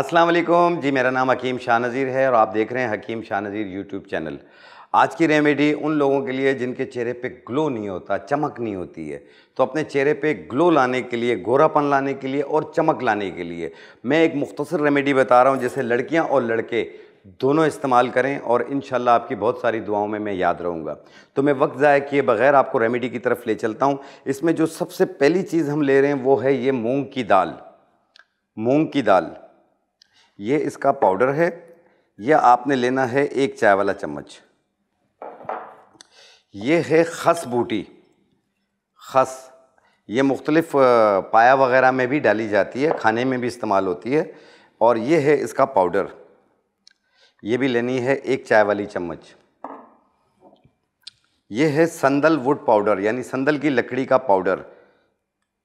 अस्सलाम वालेकुम जी मेरा नाम हकीम शाह नज़ीर है और आप देख रहे हैं हकीम शाह नज़ीर यूट्यूब चैनल आज की रेमेडी उन लोगों के लिए जिनके चेहरे पे ग्लो नहीं होता चमक नहीं होती है तो अपने चेहरे पे ग्लो लाने के लिए गोरापन लाने के लिए और चमक लाने के लिए मैं एक मुख्तसर रेमेडी बता रहा हूँ जिसे लड़कियाँ और लड़के दोनों इस्तेमाल करें और इन आपकी बहुत सारी दुआओं में मैं याद रहूँगा तो मैं वक्त ज़ाय किए बगैर आपको रेमेडी की तरफ ले चलता हूँ इसमें जो सबसे पहली चीज़ हम ले रहे हैं वो है ये मूँग की दाल मूँग की दाल ये इसका पाउडर है यह आपने लेना है एक चाय वाला चम्मच ये है खस बूटी खस ये मुख्तलिफ पाया वगैरह में भी डाली जाती है खाने में भी इस्तेमाल होती है और ये है इसका पाउडर ये भी लेनी है एक चाय वाली चम्मच ये है संदल वुड पाउडर यानी संदल की लकड़ी का पाउडर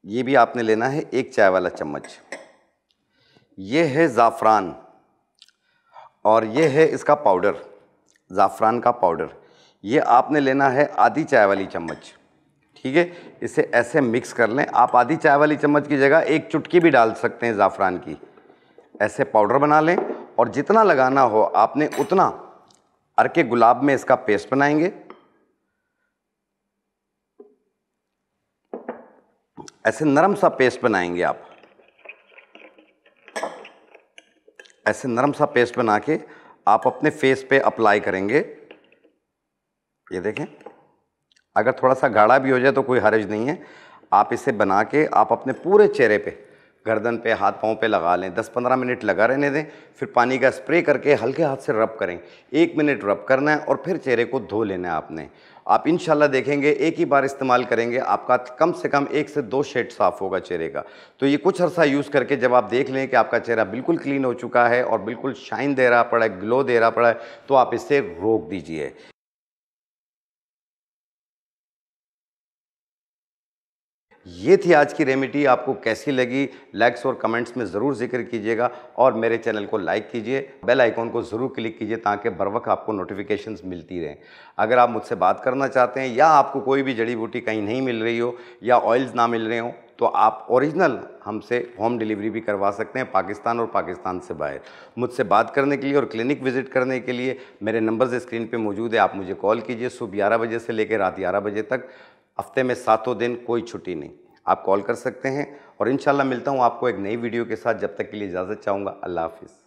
ये भी आपने लेना है एक चाय वाला चम्मच ये है ज़ाफ़रान और ये है इसका पाउडर ज़ाफ़रान का पाउडर ये आपने लेना है आधी चाय वाली चम्मच ठीक है इसे ऐसे मिक्स कर लें आप आधी चाय वाली चम्मच की जगह एक चुटकी भी डाल सकते हैं ज़ाफ़रान की ऐसे पाउडर बना लें और जितना लगाना हो आपने उतना अर के गुलाब में इसका पेस्ट बनाएंगे ऐसे नरम सा पेस्ट बनाएंगे आप ऐसे नरम सा पेस्ट बना के आप अपने फेस पे अप्लाई करेंगे ये देखें अगर थोड़ा सा गाढ़ा भी हो जाए तो कोई हर्ज नहीं है आप इसे बना के आप अपने पूरे चेहरे पे गर्दन पे हाथ पाँव पे लगा लें दस पंद्रह मिनट लगा रहने दें फिर पानी का स्प्रे करके हल्के हाथ से रब करें एक मिनट रब करना है और फिर चेहरे को धो लेना है आपने आप इन देखेंगे एक ही बार इस्तेमाल करेंगे आपका कम से कम एक से दो शेड साफ़ होगा चेहरे का तो ये कुछ अर्सा यूज़ करके जब आप देख लें कि आपका चेहरा बिल्कुल क्लीन हो चुका है और बिल्कुल शाइन दे रहा पड़ा है ग्लो दे रहा पड़ा है तो आप इसे रोक दीजिए ये थी आज की रेमेडी आपको कैसी लगी लाइक्स और कमेंट्स में ज़रूर जिक्र कीजिएगा और मेरे चैनल को लाइक कीजिए बेल आइकॉन को ज़रूर क्लिक कीजिए ताकि बर वक्त आपको नोटिफिकेशंस मिलती रहें अगर आप मुझसे बात करना चाहते हैं या आपको कोई भी जड़ी बूटी कहीं नहीं मिल रही हो या ऑयल्स ना मिल रहे हों तो आप ओरिजिनल हमसे होम डिलीवरी भी करवा सकते हैं पाकिस्तान और पाकिस्तान से बाहर मुझसे बात करने के लिए और क्लिनिक विज़िट करने के लिए मेरे नंबर्स स्क्रीन पे मौजूद है आप मुझे कॉल कीजिए सुबह ग्यारह बजे से लेकर रात ग्यारह बजे तक हफ्ते में सातों दिन कोई छुट्टी नहीं आप कॉल कर सकते हैं और इन मिलता हूँ आपको एक नई वीडियो के साथ जब तक के लिए इजाज़त चाहूँगा अल्लाह हाफिज़